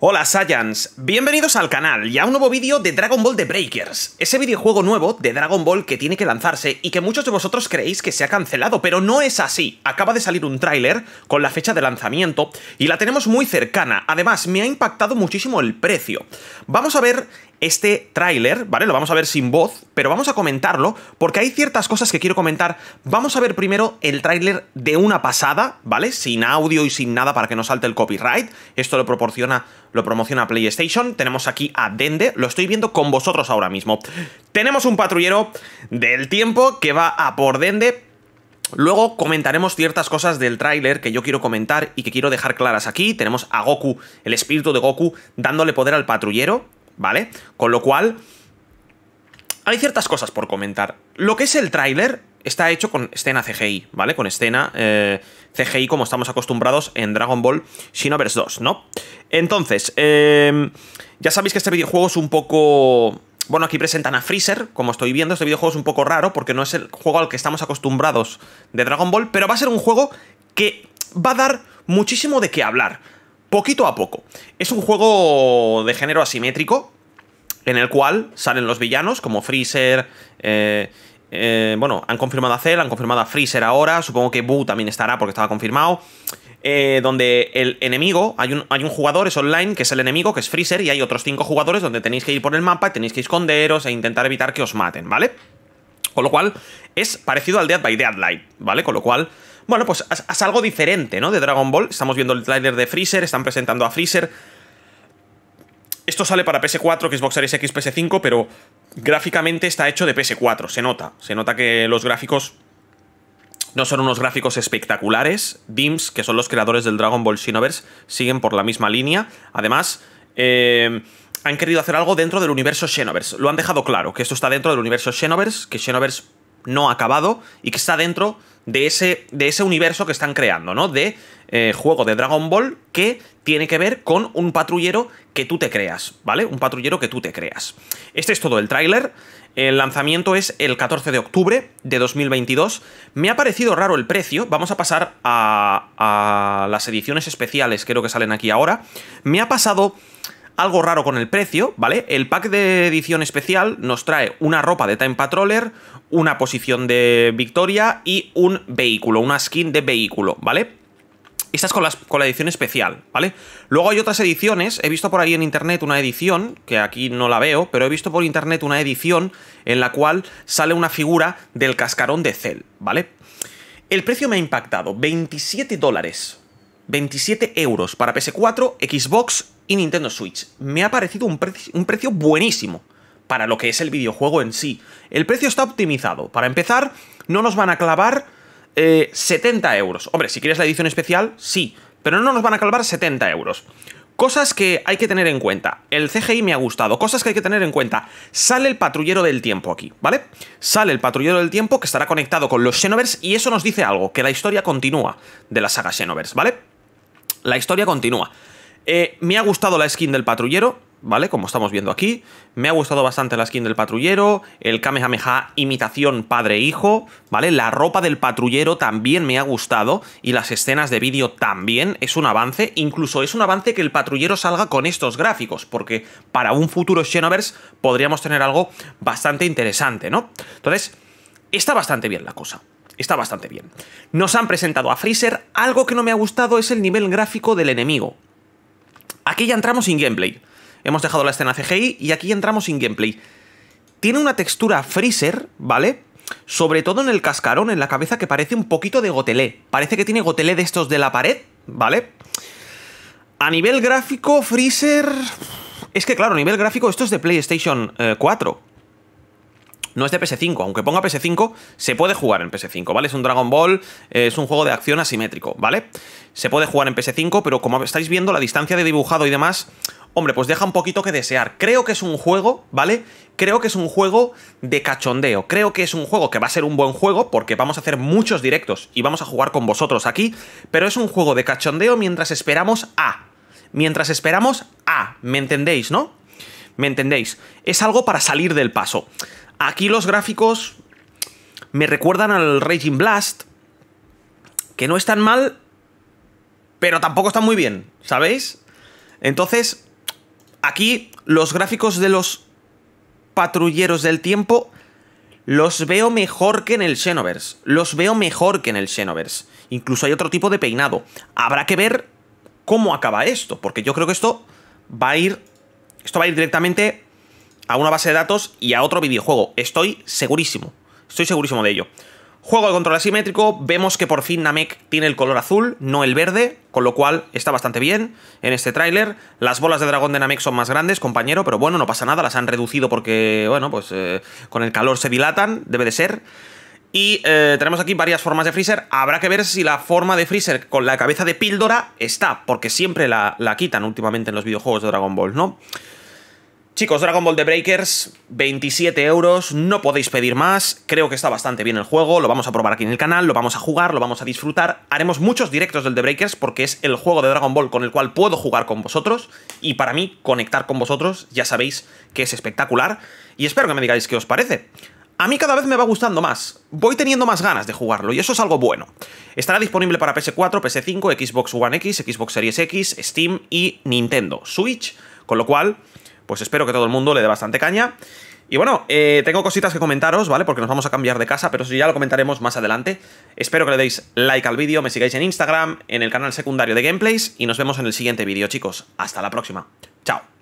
Hola Saiyans, bienvenidos al canal y a un nuevo vídeo de Dragon Ball The Breakers, ese videojuego nuevo de Dragon Ball que tiene que lanzarse y que muchos de vosotros creéis que se ha cancelado, pero no es así, acaba de salir un tráiler con la fecha de lanzamiento y la tenemos muy cercana, además me ha impactado muchísimo el precio. Vamos a ver este tráiler, ¿vale? Lo vamos a ver sin voz, pero vamos a comentarlo porque hay ciertas cosas que quiero comentar. Vamos a ver primero el tráiler de una pasada, ¿vale? Sin audio y sin nada para que no salte el copyright. Esto lo proporciona, lo promociona PlayStation. Tenemos aquí a Dende, lo estoy viendo con vosotros ahora mismo. Tenemos un patrullero del tiempo que va a por Dende, Luego comentaremos ciertas cosas del tráiler que yo quiero comentar y que quiero dejar claras aquí. Tenemos a Goku, el espíritu de Goku, dándole poder al patrullero. ¿vale? Con lo cual, hay ciertas cosas por comentar. Lo que es el tráiler está hecho con escena CGI, ¿vale? Con escena eh, CGI como estamos acostumbrados en Dragon Ball Xenoverse 2, ¿no? Entonces, em, ya sabéis que este videojuego es un poco... Bueno, aquí presentan a Freezer, como estoy viendo, este videojuego es un poco raro porque no es el juego al que estamos acostumbrados de Dragon Ball, pero va a ser un juego que va a dar muchísimo de qué hablar poquito a poco. Es un juego de género asimétrico, en el cual salen los villanos como Freezer. Eh, eh, bueno, han confirmado a Cell, han confirmado a Freezer ahora. Supongo que Boo también estará porque estaba confirmado. Eh, donde el enemigo, hay un, hay un, jugador, es online, que es el enemigo, que es Freezer, y hay otros cinco jugadores donde tenéis que ir por el mapa, tenéis que esconderos e intentar evitar que os maten, ¿vale? Con lo cual, es parecido al Dead by Deadlight, ¿vale? Con lo cual, bueno, pues es algo diferente, ¿no? De Dragon Ball. Estamos viendo el trailer de Freezer, están presentando a Freezer. Esto sale para PS4, Xbox Series X, PS5, pero gráficamente está hecho de PS4, se nota. Se nota que los gráficos no son unos gráficos espectaculares. DIMS, que son los creadores del Dragon Ball Xenoverse, siguen por la misma línea. Además, eh, han querido hacer algo dentro del universo Xenoverse. Lo han dejado claro, que esto está dentro del universo Xenoverse, que Xenoverse no acabado y que está dentro de ese, de ese universo que están creando, ¿no? De eh, juego de Dragon Ball que tiene que ver con un patrullero que tú te creas, ¿vale? Un patrullero que tú te creas. Este es todo el tráiler. El lanzamiento es el 14 de octubre de 2022. Me ha parecido raro el precio. Vamos a pasar a, las ediciones especiales, creo que salen aquí ahora. Me ha pasado algo raro con el precio, ¿vale? El pack de edición especial nos trae una ropa de Time Patroller, una posición de victoria y un vehículo, una skin de vehículo, ¿vale? Estas con, con, la edición especial, ¿vale? Luego hay otras ediciones, he visto por ahí en internet una edición, que aquí no la veo, pero he visto por internet una edición en la cual sale una figura del cascarón de Cell, ¿vale? El precio me ha impactado, 27 dólares, 27 euros para PS4, Xbox y Nintendo Switch. Me ha parecido un, precio buenísimo para lo que es el videojuego en sí. El precio está optimizado. Para empezar, no nos van a clavar 70 eh, euros. Hombre, si quieres la edición especial, sí, pero no nos van a clavar 70 euros. Cosas que hay que tener en cuenta. El CGI me ha gustado. Cosas que hay que tener en cuenta. Sale el patrullero del tiempo aquí, ¿vale? Sale el patrullero del tiempo que estará conectado con los Xenovers y eso nos dice algo, que la historia continúa de la saga Xenovers ¿vale? La historia continúa. Eh, me ha gustado la skin del patrullero, ¿vale? Como estamos viendo aquí. Me ha gustado bastante la skin del patrullero, el Kamehameha imitación padre-hijo, ¿vale? La ropa del patrullero también me ha gustado y las escenas de vídeo también. Es un avance, incluso es un avance que el patrullero salga con estos gráficos, porque para un futuro Xenoverse podríamos tener algo bastante interesante, ¿no? Entonces, está bastante bien la cosa está bastante bien. Nos han presentado a Freezer, algo que no me ha gustado es el nivel gráfico del enemigo. Aquí ya entramos sin gameplay. Hemos dejado la escena CGI y aquí entramos sin gameplay. Tiene una textura freezer, ¿vale? Sobre todo en el cascarón, en la cabeza, que parece un poquito de gotelé. Parece que tiene gotelé de estos de la pared, ¿vale? A nivel gráfico, freezer... Es que claro, a nivel gráfico esto es de PlayStation 4. Eh, no es de PS5, aunque ponga PS5, se puede jugar en PS5, ¿vale? Es un Dragon Ball, es un juego de acción asimétrico, ¿vale? Se puede jugar en PS5, pero como estáis viendo, la distancia de dibujado y demás, hombre, pues deja un poquito que desear. Creo que es un juego, ¿vale? Creo que es un juego de cachondeo. Creo que es un juego que va a ser un buen juego, porque vamos a hacer muchos directos y vamos a jugar con vosotros aquí, pero es un juego de cachondeo mientras esperamos a. Mientras esperamos a, ¿me entendéis, no? ¿Me entendéis? Es algo para salir del paso. Aquí los gráficos me recuerdan al Raging Blast, que no están mal, pero tampoco están muy bien, ¿sabéis? Entonces, aquí los gráficos de los patrulleros del tiempo los veo mejor que en el Xenoverse. Los veo mejor que en el Xenoverse. Incluso hay otro tipo de peinado. Habrá que ver cómo acaba esto, porque yo creo que esto va a ir... Esto va a ir directamente a una base de datos y a otro videojuego. Estoy segurísimo. Estoy segurísimo de ello. Juego de control asimétrico, vemos que por fin Namek tiene el color azul, no el verde, con lo cual está bastante bien en este tráiler. Las bolas de dragón de Namek son más grandes, compañero, pero bueno, no pasa nada, las han reducido porque, bueno, pues eh, con el calor se dilatan, debe de ser. Y eh, tenemos aquí varias formas de Freezer. Habrá que ver si la forma de Freezer con la cabeza de píldora está, porque siempre la, la quitan últimamente en los videojuegos de Dragon Ball, ¿no? Chicos, Dragon Ball The Breakers, 27 euros, no podéis pedir más, creo que está bastante bien el juego, lo vamos a probar aquí en el canal, lo vamos a jugar, lo vamos a disfrutar, haremos muchos directos del The Breakers porque es el juego de Dragon Ball con el cual puedo jugar con vosotros y para mí conectar con vosotros ya sabéis que es espectacular y espero que me digáis qué os parece. A mí cada vez me va gustando más, voy teniendo más ganas de jugarlo y eso es algo bueno. Estará disponible para PS4, PS5, Xbox One X, Xbox Series X, Steam y Nintendo Switch, con lo cual pues espero que todo el mundo le dé bastante caña. Y bueno, eh, tengo cositas que comentaros, ¿vale? Porque nos vamos a cambiar de casa, pero eso ya lo comentaremos más adelante. Espero que le deis like al vídeo, me sigáis en Instagram, en el canal secundario de Gameplays, y nos vemos en el siguiente vídeo, chicos. Hasta la próxima. Chao.